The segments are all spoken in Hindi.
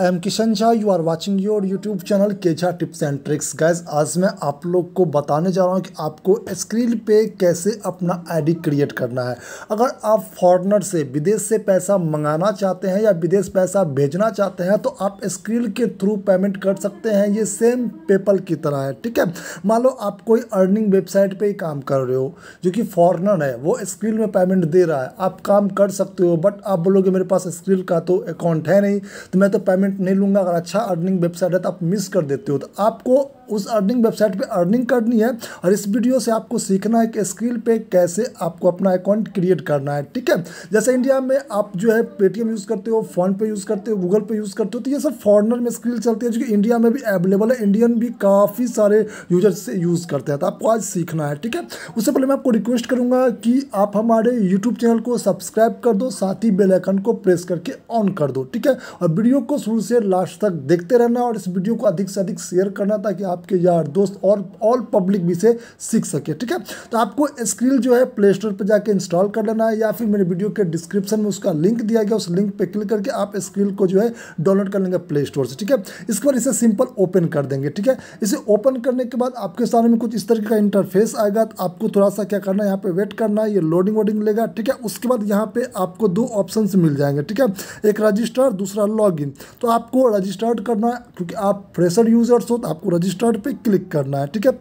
I am Kishan Jha you are watching your YouTube channel केझा टिप्स एंड ट्रिक्स गैस आज मैं आप लोग को बताने जा रहा हूँ कि आपको स्क्रीन पे कैसे अपना आईडी क्रिएट करना है अगर आप फॉरनर से विदेश से पैसा मंगाना चाहते हैं या विदेश पैसा भेजना चाहते हैं तो आप स्क्रीन के थ्रू पेमेंट कर सकते हैं ये सेम पेपल की तरह है ठीक है मान लो आप कोई अर्निंग वेबसाइट पर ही काम कर रहे हो जो कि फॉरनर है वो स्क्रीन में पेमेंट दे रहा है आप काम कर सकते हो बट आप बोलोगे मेरे पास स्क्रीन का तो अकाउंट है नहीं तो मैं तो पेमेंट पेमेंट नहीं लूँगा अगर अच्छा अर्निंग वेबसाइट है तो आप मिस कर देते हो तो आपको उस अर्निंग वेबसाइट पे अर्निंग करनी है और इस वीडियो से आपको सीखना है कि स्क्रीन पे कैसे आपको अपना अकाउंट क्रिएट करना है ठीक है जैसे इंडिया में आप जो है पेटीएम यूज़ करते हो फोन पे यूज़ करते हो गूगल पे यूज़ करते हो तो ये सब फॉरनर में स्क्रीन चलती है जो कि इंडिया में भी अवेलेबल है इंडियन भी काफ़ी सारे यूजर्स से यूज़ करते हैं तो आपको आज सीखना है ठीक है उससे पहले मैं आपको रिक्वेस्ट करूँगा कि आप हमारे यूट्यूब चैनल को सब्सक्राइब कर दो साथ ही बेलाइकन को प्रेस करके ऑन कर दो ठीक है और वीडियो को शुरू शुरू से लास्ट तक देखते रहना और इस वीडियो को अधिक से अधिक शेयर करना ताकि आपके यार दोस्त और ऑल पब्लिक भी से सीख सके ठीक है तो आपको स्क्रीन जो है प्ले स्टोर पर जाकर इंस्टॉल कर लेना है या फिर मेरे वीडियो के डिस्क्रिप्शन में उसका लिंक दिया गया उस लिंक पर क्लिक करके आप स्क्रीन को जो है डाउनलोड कर लेंगे प्ले स्टोर से ठीक है इसके बाद इसे सिंपल ओपन कर देंगे ठीक है इसे ओपन करने के बाद आपके सामने में कुछ इस तरीके का इंटरफेस आएगा तो आपको थोड़ा सा क्या करना है यहाँ पर वेट करना है ये लोडिंग वोडिंग लेगा ठीक है उसके बाद यहाँ पर आपको दो ऑप्शन मिल जाएंगे ठीक है एक रजिस्टर दूसरा लॉगिन तो आपको रजिस्टर्ड करना है क्योंकि आप फ्रेशर यूज़र्स हो तो आपको रजिस्टर्ड पे क्लिक करना है ठीक है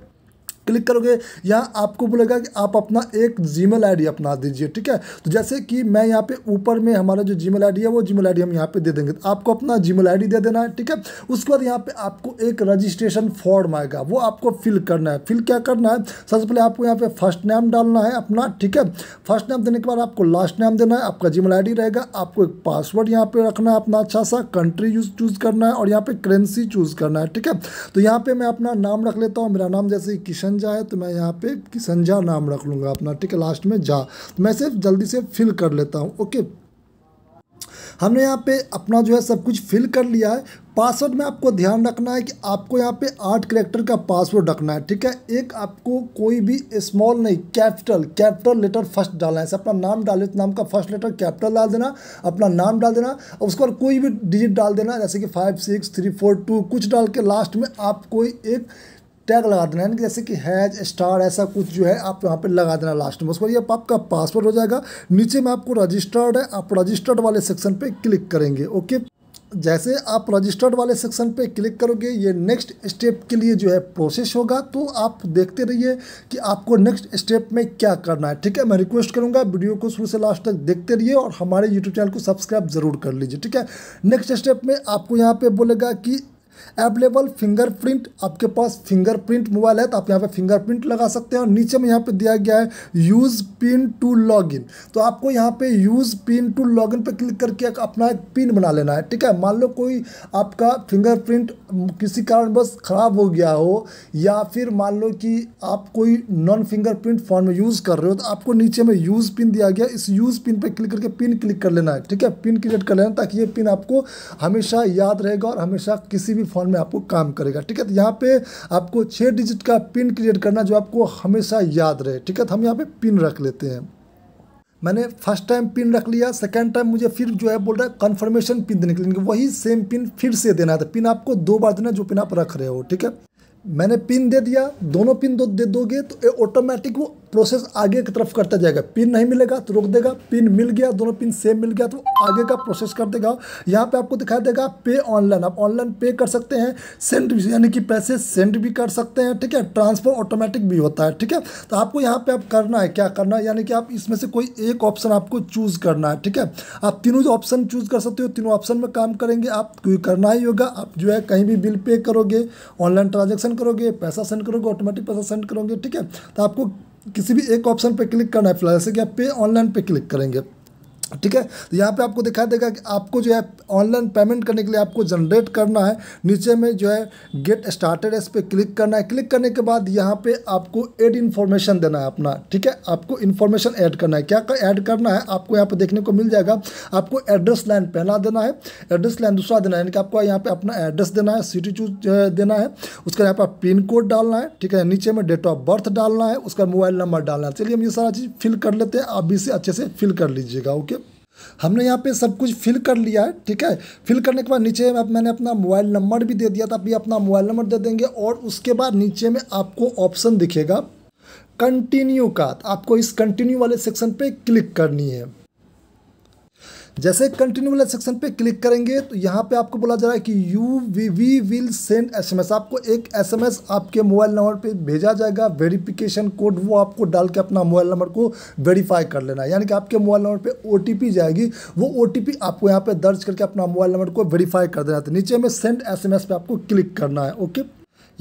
क्लिक करोगे यहाँ आपको बोलेगा कि आप अपना एक जीमेल आईडी अपना दीजिए ठीक है तो जैसे कि मैं यहाँ पे ऊपर में हमारा जो जीमेल आईडी है वो जीमेल आईडी हम यहाँ पे दे देंगे तो आपको अपना जीमेल आईडी दे देना है ठीक है उसके बाद यहाँ पे आपको एक रजिस्ट्रेशन फॉर्म आएगा वो आपको फिल करना है फिल क्या करना है सबसे पहले आपको यहाँ पे फर्स्ट नेम डालना है अपना ठीक है फर्स्ट नेम देने के बाद आपको लास्ट नेम देना है आपका जीमेल आई रहेगा आपको एक पासवर्ड यहाँ पर रखना है अपना अच्छा सा कंट्री यूज चूज़ करना है और यहाँ पर करेंसी चूज़ करना है ठीक है तो यहाँ पर मैं अपना नाम रख लेता हूँ मेरा नाम जैसे किशन संजा है तो मैं यहाँ पे किसन झा नाम रख लूँगा अपना ठीक है लास्ट में जा तो मैं सिर्फ जल्दी से फिल कर लेता हूँ ओके हमने यहाँ पे अपना जो है सब कुछ फिल कर लिया है पासवर्ड में आपको ध्यान रखना है कि आपको यहाँ पे आठ करेक्टर का पासवर्ड रखना है ठीक है एक आपको कोई भी स्मॉल नहीं कैपिटल कैपिटल लेटर फर्स्ट डालना है अपना नाम डाले तो नाम का फर्स्ट लेटर कैपिटल डाल देना अपना नाम डाल देना और उसके बाद कोई भी डिजिट डाल देना जैसे कि five six three four two कुछ डाल के लास्ट में आप कोई एक टैग लगा देना यानी कि जैसे कि हैज स्टार ऐसा कुछ जो है आप यहाँ पे लगा देना लास्ट में उसके बाद ये आपका पासवर्ड हो जाएगा नीचे में आपको रजिस्टर्ड है आप रजिस्टर्ड वाले सेक्शन पे क्लिक करेंगे ओके जैसे आप रजिस्टर्ड वाले सेक्शन पे क्लिक करोगे ये नेक्स्ट स्टेप के लिए जो है प्रोसेस होगा तो आप देखते रहिए कि आपको नेक्स्ट स्टेप में क्या करना है ठीक है मैं रिक्वेस्ट करूँगा वीडियो को शुरू से लास्ट तक देखते रहिए और हमारे यूट्यूब चैनल को सब्सक्राइब जरूर कर लीजिए ठीक है नेक्स्ट स्टेप में आपको यहाँ पर बोलेगा कि एवेलेबल फिंगरप्रिंट आपके पास फिंगरप्रिंट मोबाइल है तो आप यहाँ पे फिंगरप्रिंट लगा सकते हैं और नीचे में यहाँ पे दिया गया है यूज़ पिन टू लॉगिन तो आपको यहाँ पे यूज़ पिन टू लॉगिन पे क्लिक करके अपना एक पिन बना लेना है ठीक है मान लो कोई आपका फिंगरप्रिंट किसी कारण बस ख़राब हो गया हो या फिर मान लो कि आप कोई नॉन फिंगरप्रिंट फ़ोन में यूज़ कर रहे हो तो आपको नीचे में यूज़ पिन दिया गया इस यूज़ पिन पर क्लिक करके पिन क्लिक कर लेना है ठीक है पिन क्रिएट कर लेना ताकि ये पिन आपको हमेशा याद रहेगा और हमेशा किसी भी भी फोन में आपको काम करेगा ठीक है तो यहाँ पे आपको छः डिजिट का पिन क्रिएट करना जो आपको हमेशा याद रहे ठीक है तो हम यहाँ पे पिन रख लेते हैं मैंने फर्स्ट टाइम पिन रख लिया सेकंड टाइम मुझे फिर जो है बोल रहा है कन्फर्मेशन पिन देने के लिए वही सेम पिन फिर से देना था पिन तो आपको दो बार देना जो पिन आप रख रहे हो ठीक है मैंने पिन दे दिया दोनों पिन दो दे दोगे तो ऑटोमेटिक वो प्रोसेस आगे की तरफ करता जाएगा पिन नहीं मिलेगा तो रोक देगा पिन मिल गया दोनों पिन सेम मिल गया तो आगे का प्रोसेस कर देगा यहाँ पे आपको दिखाई देगा पे ऑनलाइन आप ऑनलाइन पे कर सकते हैं सेंड यानी कि पैसे सेंड भी कर सकते हैं ठीक है ट्रांसफर ऑटोमेटिक भी होता है ठीक है तो आपको यहाँ पर आप करना है क्या करना है यानी कि आप इसमें से कोई एक ऑप्शन आपको चूज़ करना है ठीक है आप तीनों जो ऑप्शन चूज़ कर सकते हो तीनों ऑप्शन में काम करेंगे आप करना ही होगा आप जो है कहीं भी बिल पे करोगे ऑनलाइन ट्रांजेक्शन करोगे पैसा सेंड करोगे ऑटोमेटिक पैसा सेंड करोगे ठीक है तो आपको किसी भी एक ऑप्शन पर क्लिक करना है फिलहाल जैसे कि आप पे ऑनलाइन पे क्लिक करेंगे ठीक है तो यहाँ पे आपको दिखाई देगा कि आपको जो है ऑनलाइन पेमेंट करने के लिए आपको जनरेट करना है नीचे में जो है गेट स्टार्टेड इस पर क्लिक करना है क्लिक करने के बाद यहाँ पे आपको एड इन्फॉर्मेशन देना है अपना ठीक है आपको इन्फॉर्मेशन ऐड करना है क्या कर, ऐड करना है आपको यहाँ पर देखने को मिल जाएगा आपको एड्रेस लाइन पहला देना है एड्रेस लाइन दूसरा देना है यानी कि आपको यहाँ पर अपना एड्रेस देना है सिटी चूज देना है उसका यहाँ पर पिन कोड डालना है ठीक है नीचे में डेट ऑफ बर्थ डालना है उसका मोबाइल नंबर डालना है चलिए हम ये सारा चीज़ फिल कर लेते हैं आप भी इसे अच्छे से फिल कर लीजिएगा ओके हमने यहाँ पे सब कुछ फिल कर लिया है ठीक है फिल करने के बाद नीचे में मैंने अपना मोबाइल नंबर भी दे दिया था अभी अपना मोबाइल नंबर दे देंगे और उसके बाद नीचे में आपको ऑप्शन दिखेगा कंटिन्यू का आपको इस कंटिन्यू वाले सेक्शन पे क्लिक करनी है जैसे कंटिन्यू वाले सेक्शन पे क्लिक करेंगे तो यहाँ पे आपको बोला जा रहा है कि you we we will send SMS आपको एक एसएमएस आपके मोबाइल नंबर पे भेजा जाएगा वेरिफिकेशन कोड वो आपको डाल के अपना मोबाइल नंबर को वेरीफाई कर लेना यानी कि आपके मोबाइल नंबर पर ओ जाएगी वो ओ आपको यहाँ पर दर्ज करके अपना मोबाइल नंबर को वेरीफाई कर देना था तो नीचे में सेंड एस पे आपको क्लिक करना है ओके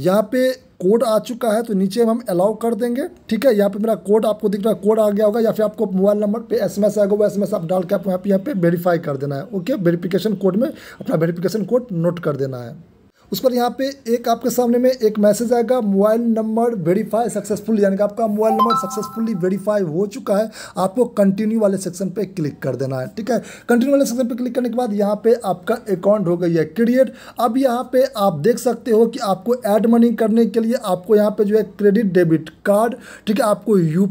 यहाँ पे कोड आ चुका है तो नीचे हम अलाउ कर देंगे ठीक है यहाँ पे मेरा कोड आपको दिख रहा है कोड आ गया होगा या फिर आपको मोबाइल नंबर पे एसएमएस आएगा वो एसएमएस आप डाल के आप यहाँ पे यहाँ पे वेरीफाई कर देना है ओके वेरीफिकेशन कोड में अपना वेरीफिकेशन कोड नोट कर देना है उस पर यहाँ पे एक आपके सामने में एक मैसेज आएगा मोबाइल नंबर वेरीफाई सक्सेसफुल यानी कि आपका मोबाइल नंबर सक्सेसफुली वेरीफाई हो चुका है आपको कंटिन्यू वाले सेक्शन पे क्लिक कर देना है ठीक है कंटिन्यू वाले सेक्शन पे क्लिक करने के बाद यहाँ पे आपका अकाउंट हो गई है क्रिएट अब यहाँ पे आप देख सकते हो कि आपको एड मनी करने के लिए आपको यहाँ पे जो है क्रेडिट डेबिट कार्ड ठीक है आपको यू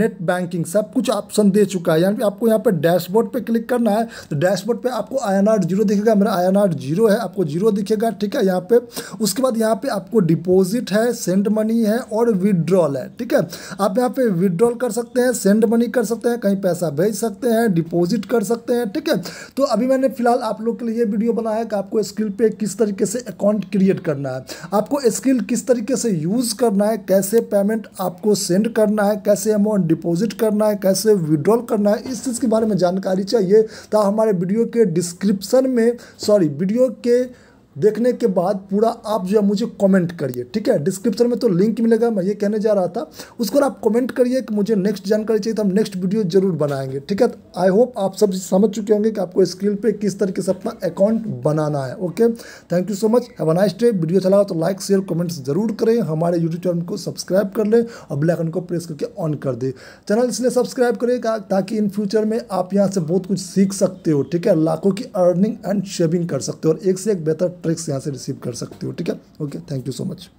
नेट बैंकिंग सब कुछ ऑप्शन दे चुका है यानी कि आपको यहाँ पे डैशबोर्ड पर क्लिक करना है तो डैशबोर्ड पर आपको आई एन जीरो दिखेगा मेरा आई एन जीरो है आपको जीरो दिखेगा ठीक है यहाँ पे उसके बाद यहाँ पे आपको डिपॉजिट है सेंड मनी है और विड्रॉल है ठीक है आप यहाँ पे विड्रॉल कर सकते हैं सेंड मनी कर सकते हैं कहीं पैसा भेज सकते हैं डिपॉजिट कर सकते हैं ठीक है तो अभी मैंने फिलहाल आप लोग के लिए ये वीडियो बनाया है कि आपको स्किल पे किस तरीके से अकाउंट क्रिएट करना है आपको स्किल किस तरीके से यूज़ करना है कैसे पेमेंट आपको सेंड करना है कैसे अमाउंट डिपॉजिट करना है कैसे विड्रॉल करना है इस चीज़ के बारे में जानकारी चाहिए तो हमारे वीडियो के डिस्क्रिप्शन में सॉरी वीडियो के देखने के बाद पूरा आप जो है मुझे कमेंट करिए ठीक है डिस्क्रिप्शन में तो लिंक मिलेगा मैं ये कहने जा रहा था उसको आप कमेंट करिए कि मुझे नेक्स्ट जानकारी चाहिए तो हम नेक्स्ट वीडियो जरूर बनाएंगे ठीक है आई होप आप सब समझ चुके होंगे कि आपको स्क्रीन पे किस तरीके से अपना अकाउंट बनाना है okay thank you so much have nice day video चला तो लाइक शेयर कमेंट्स जरूर करें हमारे यूट्यूब चैनल को सब्सक्राइब कर लें और बेलाइकन को प्रेस करके ऑन कर दें चैनल इसलिए सब्सक्राइब करें ताकि इन फ्यूचर में आप यहाँ से बहुत कुछ सीख सकते हो ठीक है लाखों की अर्निंग एंड शेविंग कर सकते हो और एक से एक बेहतर ट्रिक्स यहाँ से रिसीव कर सकते हो ठीक है okay thank you so much